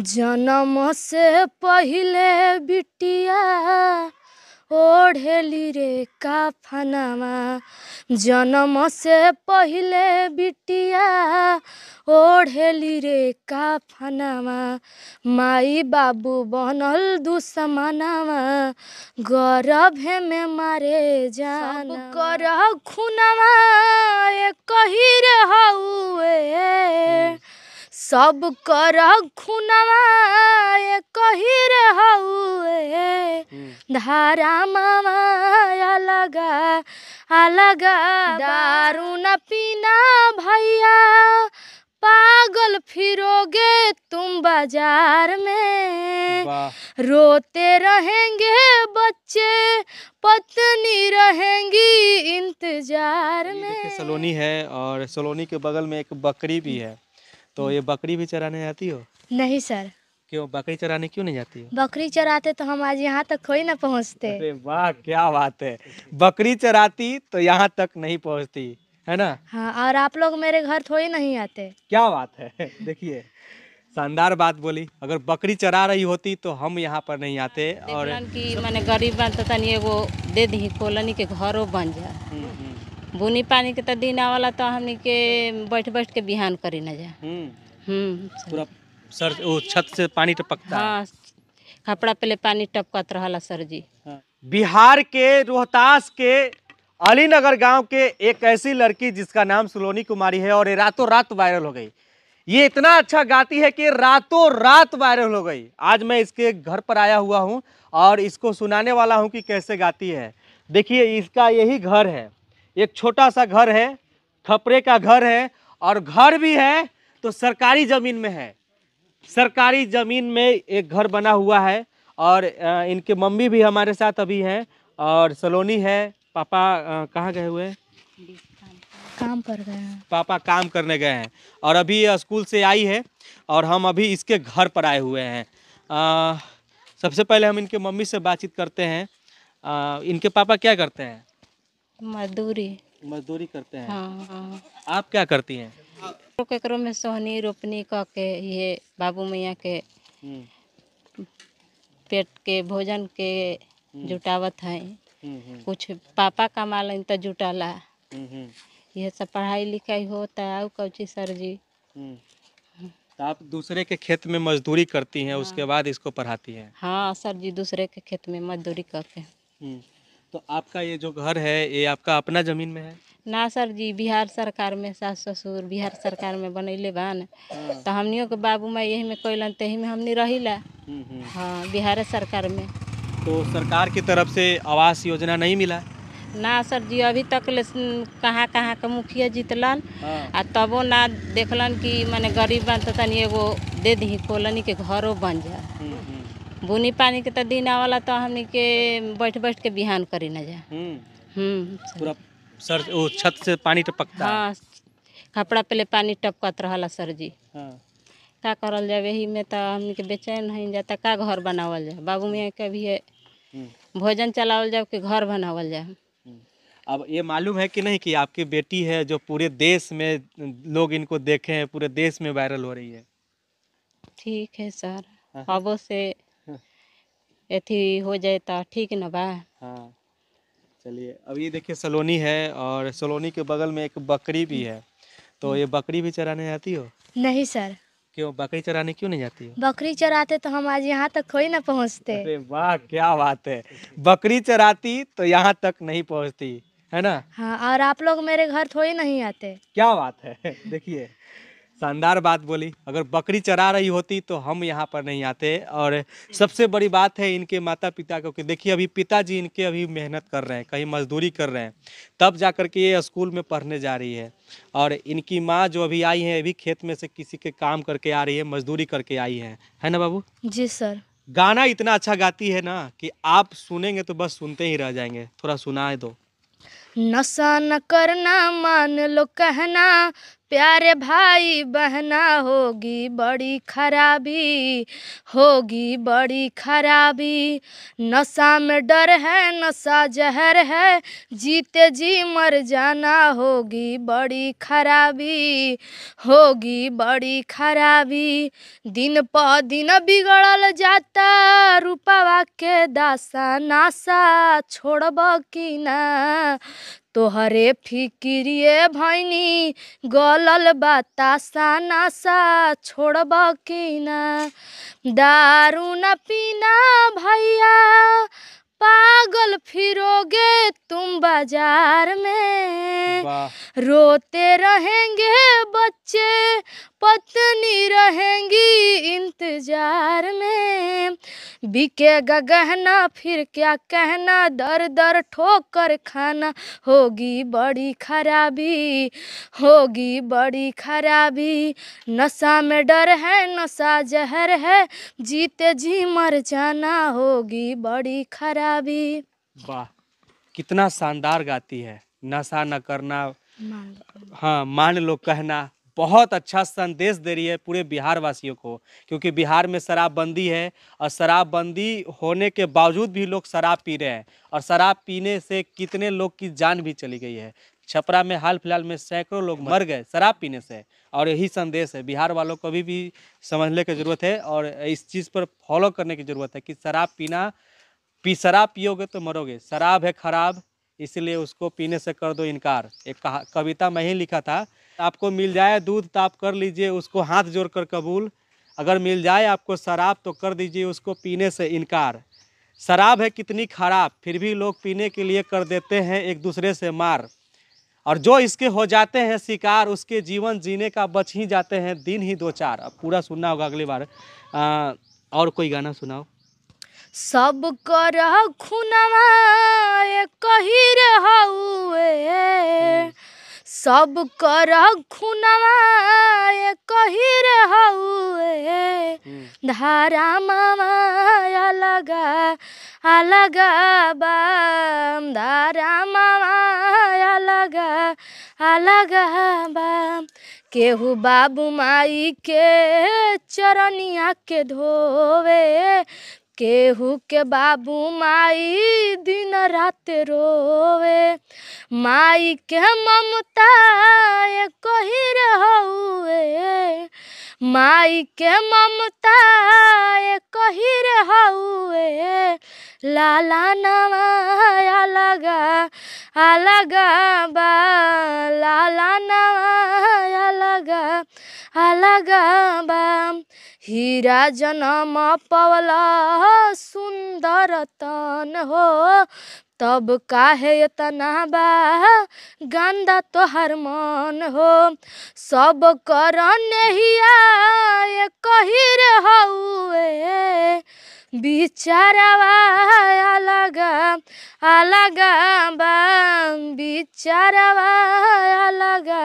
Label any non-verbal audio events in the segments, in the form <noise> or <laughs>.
जन्म से पहले बिटिया ओढ़ेली रे का फनावा जन्म से पहले बिटिया ओढ़ेली रे का फनावा माई बाबू बनल दुसमानावा गर्भ में मारे जान कर खुनावा कही सब कर खुनवा कही हम्म। धारा माया लगा अलगा दारू न पीना भैया पागल फिरोगे तुम बाजार में रोते रहेंगे बच्चे पत्नी रहेंगी इंतजार में सलोनी है और सलोनी के बगल में एक बकरी भी है तो ये बकरी भी चराने जाती हो नहीं सर क्यों बकरी चराने क्यों नहीं जाती हो बकरी चराते तो हम आज यहाँ तक कोई ना पहुँचते अरे वाह क्या बात है बकरी चराती तो यहाँ तक नहीं पहुँचती है ना हाँ और आप लोग मेरे घर थोड़ी नहीं आते क्या बात है देखिए शानदार बात बोली अगर बकरी चरा रही होती तो हम यहाँ पर नहीं आते और मैंने गरीब बनता था नहीं वो दे दी कोलनी के घरों बन जाए हम्म। बुनी पानी के तो दिन आवला तो हमनी के बैठ बैठ के बिहान करी ना जा हम्म। हम्म, पूरा सर छत से पानी टपकता हाँ कपड़ा पहले पानी टपकत रहा सर जी हाँ। बिहार के रोहतास के अली नगर गाँव के एक ऐसी लड़की जिसका नाम सुलोनी कुमारी है और ये रातों रात वायरल हो गई ये इतना अच्छा गाती है कि रातों रात वायरल हो गई आज मैं इसके घर पर आया हुआ हूँ और इसको सुनाने वाला हूँ कि कैसे गाती है देखिए इसका यही घर है एक छोटा सा घर है खपरे का घर है और घर भी है तो सरकारी ज़मीन में है सरकारी ज़मीन में एक घर बना हुआ है और इनके मम्मी भी हमारे साथ अभी हैं और सलोनी है पापा कहाँ गए हुए काम कर गए हैं पापा काम करने गए हैं और अभी स्कूल से आई है और हम अभी इसके घर पर आए हुए हैं आ, सबसे पहले हम इनके मम्मी से बातचीत करते हैं आ, इनके पापा क्या करते हैं मजदूरी मजदूरी करते हैं हाँ हाँ आप क्या करती हैं ककरो में सोहनी रोपनी का के ये बाबू मैया के हम्म। पेट के भोजन के हम्म। जुटावत हैं हम्म, कुछ पापा कमाल तो जुटाला यह सब पढ़ाई लिखाई है और कौची सर जी तो आप दूसरे के खेत में मजदूरी करती हैं हाँ। उसके बाद इसको पढ़ाती हैं हाँ सर जी दूसरे के खेत में मजदूरी करते हैं तो आपका ये जो घर है ये आपका अपना जमीन में है ना सर जी बिहार सरकार में सास ससुर बिहार सरकार में बनैले बान हाँ। तो हमनियों के बाबू माई यही में कैलन तही में रही ला हम्म, हम्म। हाँ बिहार सरकार में तो सरकार की तरफ से आवास योजना नहीं मिला ना सर जी अभी तक ले कहाँ कहाँ के मुखिया जीतलन हाँ। आ तबो ना देखलन कि मैंने गरीब बन तो एगो दे दी कॉलोनी के घरों बन जा हम्म, बुनी पानी के तो दिन आवाला तो हमने के बैठ बैठ के बिहान करी ना जा हम्म। हम्म, पूरा सर वो छत से पानी टपकता हाँ कपड़ा पहले पानी टपकत रहा सर जी हाँ। का करल जाए वही में तो हमने के बेचैन नहीं जाता का घर बनावल जाए बाबू मियाँ के भी हम्म। भोजन चलावल जाए कि घर बनावल जाए अब ये मालूम है कि नहीं कि आपकी बेटी है जो पूरे देश में लोग इनको देखे हैं पूरे देश में वायरल हो रही है ठीक है सर हाँ। अब से अथी हो तो ठीक न बा हाँ, चलिए अब ये देखिए सलोनी है और सलोनी के बगल में एक बकरी भी है तो ये बकरी भी चराने जाती हो नहीं सर क्यों बकरी चराने क्यों नहीं जाती हो बकरी चराते तो हम आज यहाँ तक कोई ना पहुँचते वाह क्या बात है बकरी चराती तो यहाँ तक नहीं पहुँचती है ना हाँ और आप लोग मेरे घर थोड़ी नहीं आते क्या बात है <laughs> देखिए शानदार बात बोली अगर बकरी चरा रही होती तो हम यहाँ पर नहीं आते और सबसे बड़ी बात है इनके माता पिता को कि देखिए अभी पिताजी इनके अभी मेहनत कर रहे हैं कहीं मजदूरी कर रहे हैं तब जा कर के ये स्कूल में पढ़ने जा रही है और इनकी माँ जो अभी आई है अभी खेत में से किसी के काम करके आ रही है मजदूरी करके आई है है ना बाबू जी सर गाना इतना अच्छा गाती है ना कि आप सुनेंगे तो बस सुनते ही रह जाएंगे थोड़ा सुनाए दो नशा न करना मान लो कहना प्यारे भाई बहना होगी बड़ी खराबी होगी बड़ी खराबी नशा में डर है नशा जहर है जीते जी मर जाना होगी बड़ी खराबी होगी बड़ी खराबी दिन प दिन बिगड़ल जाता रूपा के दासा नासा छोड़ब की ना तोहरे फिकिरिये भइनी गलल बातासा नासा छोड़ब किना दारू न पीना भैया पागल फिरोगे तुम बाजार में रोते रहेंगे बच्चे पत्नी रहेंगी इंतजार बिके गहना फिर क्या कहना दर दर ठोकर खाना होगी बड़ी खराबी होगी बड़ी खराबी नशा में डर है नशा जहर है जीते जी मर जाना होगी बड़ी खराबी वाह कितना शानदार गाती है नशा न करना हाँ मान लो कहना बहुत अच्छा संदेश दे रही है पूरे बिहार वासियों को क्योंकि बिहार में शराबबंदी है और शराबबंदी होने के बावजूद भी लोग शराब पी रहे हैं और शराब पीने से कितने लोग की जान भी चली गई है छपरा में हाल फिलहाल में सैकड़ों लोग मर गए शराब पीने से और यही संदेश है बिहार वालों को अभी भी समझने की ज़रूरत है और इस चीज़ पर फॉलो करने की ज़रूरत है कि शराब पीना पी शराब पियोगे तो मरोगे शराब है खराब इसलिए उसको पीने से कर दो इनकार एक कहा कविता मैं ही लिखा था आपको मिल जाए दूध तो आप कर लीजिए उसको हाथ जोड़ कर कबूल अगर मिल जाए आपको शराब तो कर दीजिए उसको पीने से इनकार शराब है कितनी खराब फिर भी लोग पीने के लिए कर देते हैं एक दूसरे से मार और जो इसके हो जाते हैं शिकार उसके जीवन जीने का बच ही जाते हैं दिन ही दो चार अब पूरा सुनना होगा अगली बार आ, और कोई गाना सुनाओ सब करह खुनवा कही रे हउए सब कर खुनवा कही रे हउए हम्म। हम्म। धारा मामा अलगा अलगा बाम धारा मामा लगा अलग बाम केहू बाबू माई के चरनिया के धोवे केहू के बाबू माई दिन रात रोवे माई के ममता एको ही माई के ममता एको ही लाला नवा अलगा अलगा बा लाला नवा अलगा अलगा बा हीरा जन्म पवला सुंदर तन हो तब काहे इतना बा गंदा तोहर मन हो सब कर नहिया कही हउए बिचारावा अलगा अलग बा बिचारावा अलगा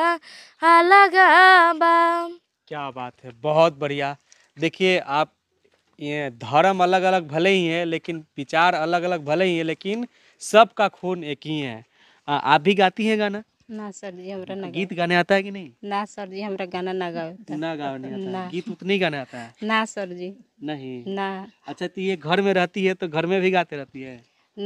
अलग बा क्या बात है बहुत बढ़िया देखिए आप ये धर्म अलग अलग भले ही है लेकिन विचार अलग अलग भले ही है लेकिन सबका खून एक ही है आ, आप भी गाती हैं गाना ना सर जी हमारा ना गीत गाने आता है कि नहीं ना सर जी हमारा गाना ना गाओ ना गाओ नहीं आता ना। गीत उतने ही गाने आता है ना सर जी नहीं ना अच्छा तो ये घर में रहती है तो घर में भी गाते रहती है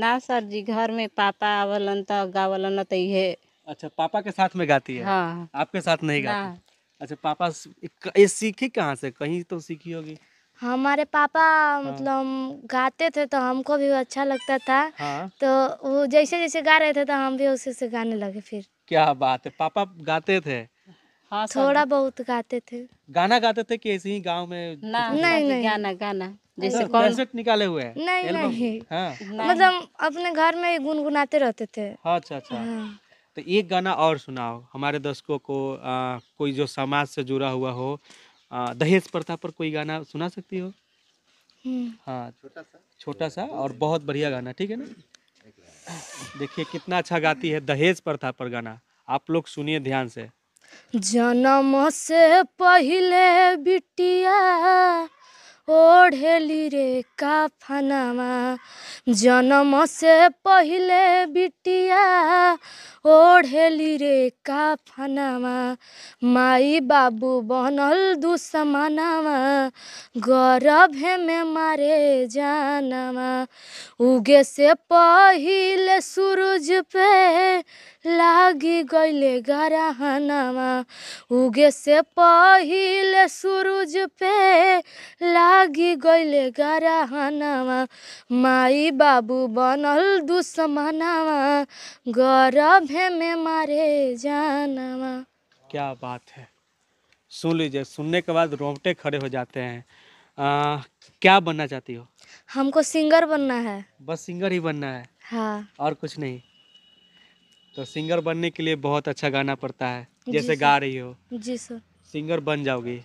ना सर जी घर में पापा आवलन तो गावलन तो ये अच्छा पापा के साथ में गाती है हाँ। आपके साथ नहीं गाती अच्छा पापा ये सीखी कहाँ से कहीं तो सीखी होगी हमारे पापा हाँ। मतलब गाते थे तो हमको भी अच्छा लगता था हाँ। तो वो जैसे जैसे गा रहे थे तो हम भी उसी से गाने लगे फिर क्या बात है पापा गाते थे हाँ थोड़ा बहुत गाते थे गाना गाते थे कि ऐसे ही गांव में ना, नहीं नहीं गाना गाना जैसे तो कौन कॉन्सर्ट निकाले हुए हैं नहीं नहीं हाँ। मतलब अपने घर में गुनगुनाते रहते थे हाँ, अच्छा अच्छा हाँ। तो एक गाना और सुनाओ हमारे दर्शकों को आ, कोई जो समाज से जुड़ा हुआ हो आ, दहेज प्रथा पर कोई गाना सुना सकती हो हम्म। हाँ छोटा सा छोटा सा और बहुत बढ़िया गाना ठीक है ना देखिए कितना अच्छा गाती है दहेज प्रथा पर गाना आप लोग सुनिए ध्यान से जन्म से पहले बिटिया ओढ़ेली रे का फनामा जन्म से पहले बिटिया ओढ़ेली रे का फनावा माई बाबू बनल दुश्मनवा गर्भे में मारे जानवा उगे से पहिले सूरज पे लागी गइले गरहनवा उगे से पहिले सूरज पे लागी गइले गरहनवा माई बाबू बनल दुश्मनवा गरभे में मारे जानवा क्या बात है सुन लीजिए सुनने के बाद रोंगटे खड़े हो जाते हैं आ, क्या बनना चाहती हो हमको सिंगर बनना है बस सिंगर ही बनना है हाँ और कुछ नहीं तो सिंगर बनने के लिए बहुत अच्छा गाना पड़ता है जैसे गा रही हो जी सर सिंगर बन जाओगी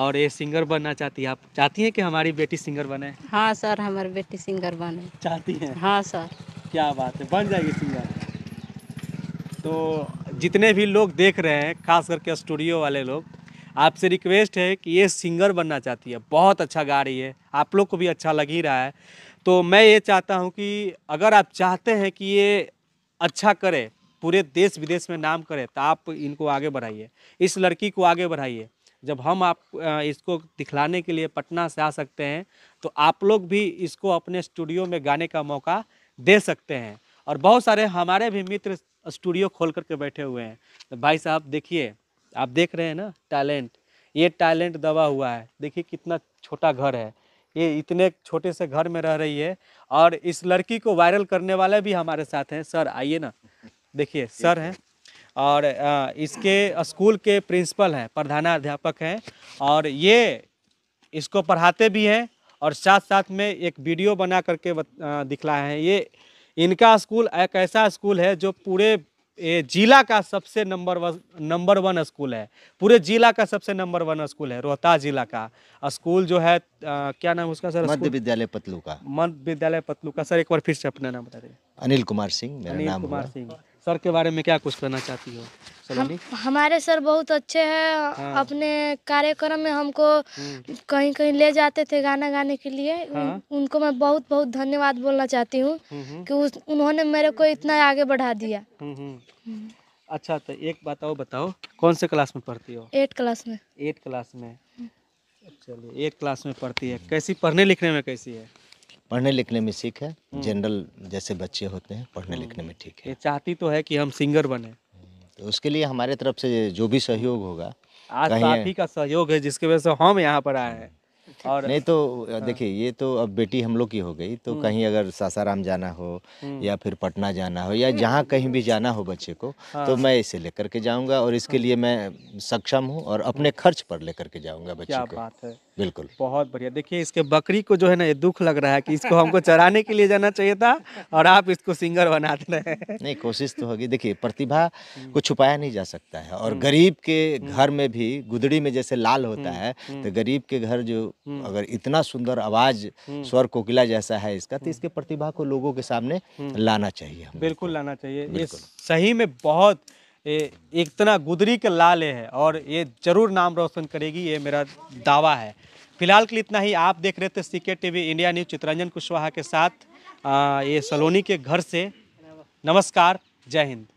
और ये सिंगर बनना चाहती है आप चाहती हैं कि हमारी बेटी सिंगर बने हाँ सर हमारी बेटी सिंगर बने चाहती हैं हाँ सर क्या बात है बन जाएगी सिंगर तो जितने भी लोग देख रहे हैं खास करके स्टूडियो वाले लोग आपसे रिक्वेस्ट है कि ये सिंगर बनना चाहती है बहुत अच्छा गा रही है आप लोग को भी अच्छा लग ही रहा है तो मैं ये चाहता हूँ कि अगर आप चाहते हैं कि ये अच्छा करे पूरे देश विदेश में नाम करे तो आप इनको आगे बढ़ाइए इस लड़की को आगे बढ़ाइए जब हम आप इसको दिखलाने के लिए पटना से आ सकते हैं तो आप लोग भी इसको अपने स्टूडियो में गाने का मौका दे सकते हैं और बहुत सारे हमारे भी मित्र स्टूडियो खोल करके बैठे हुए हैं तो भाई साहब देखिए आप देख रहे हैं ना टैलेंट ये टैलेंट दबा हुआ है देखिए कितना छोटा घर है ये इतने छोटे से घर में रह रही है और इस लड़की को वायरल करने वाले भी हमारे साथ हैं सर आइए ना देखिए सर हैं और इसके स्कूल के प्रिंसिपल हैं प्रधानाध्यापक हैं और ये इसको पढ़ाते भी हैं और साथ साथ में एक वीडियो बना करके दिखलाए हैं ये इनका स्कूल एक ऐसा स्कूल है जो पूरे ये जिला का सबसे number one number one school है पूरे जिला का सबसे नंबर वन स्कूल है रोहतास जिला का स्कूल जो है आ, क्या नाम उसका सर मध्य विद्यालय पतलू का मध्य विद्यालय पतलू का सर एक बार फिर से अपना नाम बता दें अनिल कुमार सिंह अनिल कुमार सिंह सर के बारे में क्या कुछ कहना चाहती हो हम, हमारे सर बहुत अच्छे हैं हाँ। अपने कार्यक्रम में हमको हम्म। कहीं कहीं ले जाते थे गाना गाने के लिए हाँ। उन, उनको मैं बहुत बहुत धन्यवाद बोलना चाहती हूँ हम्म, हम्म। कि उस, उन्होंने मेरे को इतना आगे बढ़ा दिया अच्छा तो एक बात बताओ कौन से क्लास में पढ़ती हो एट क्लास में एट क्लास में चलिए एट क्लास में पढ़ती है कैसी पढ़ने लिखने में कैसी है पढ़ने लिखने में सीख है जनरल हम्म। जैसे बच्चे होते हैं पढ़ने हम्म। लिखने में ठीक है चाहती तो है कि हम सिंगर बने तो उसके लिए हमारे तरफ से जो भी सहयोग होगा आज साथी तो का सहयोग है जिसके वजह से हम यहाँ पर आए हैं हम्म। और नहीं तो हाँ। देखिए ये तो अब बेटी हम लोग की हो गई तो कहीं अगर सासाराम जाना हो या फिर पटना जाना हो या जहाँ कहीं भी जाना हो बच्चे को तो हाँ। मैं इसे लेकर के जाऊँगा और इसके हाँ। लिए मैं सक्षम हूँ और अपने खर्च पर लेकर के जाऊँगा बच्चे को बात है बिल्कुल बहुत बढ़िया देखिए इसके बकरी को जो है ना ये दुख लग रहा है कि इसको हमको चराने के लिए जाना चाहिए था और आप इसको सिंगर बना दे रहे हैं नहीं कोशिश तो होगी देखिए प्रतिभा हम्म। को छुपाया नहीं जा सकता है और हम्म। गरीब के हम्म। घर में भी गुदड़ी में जैसे लाल होता है तो गरीब के घर जो अगर इतना सुंदर आवाज स्वर कोकिला जैसा है इसका तो इसके प्रतिभा को लोगों के सामने लाना चाहिए बिल्कुल लाना चाहिए सही में बहुत इतना गुदरी के लाल है और ये ज़रूर नाम रोशन करेगी ये मेरा दावा है फिलहाल के लिए इतना ही आप देख रहे थे C K T India news Chitranjan Kushwaha के साथ आ, ये सलोनी के घर से नमस्कार जय हिंद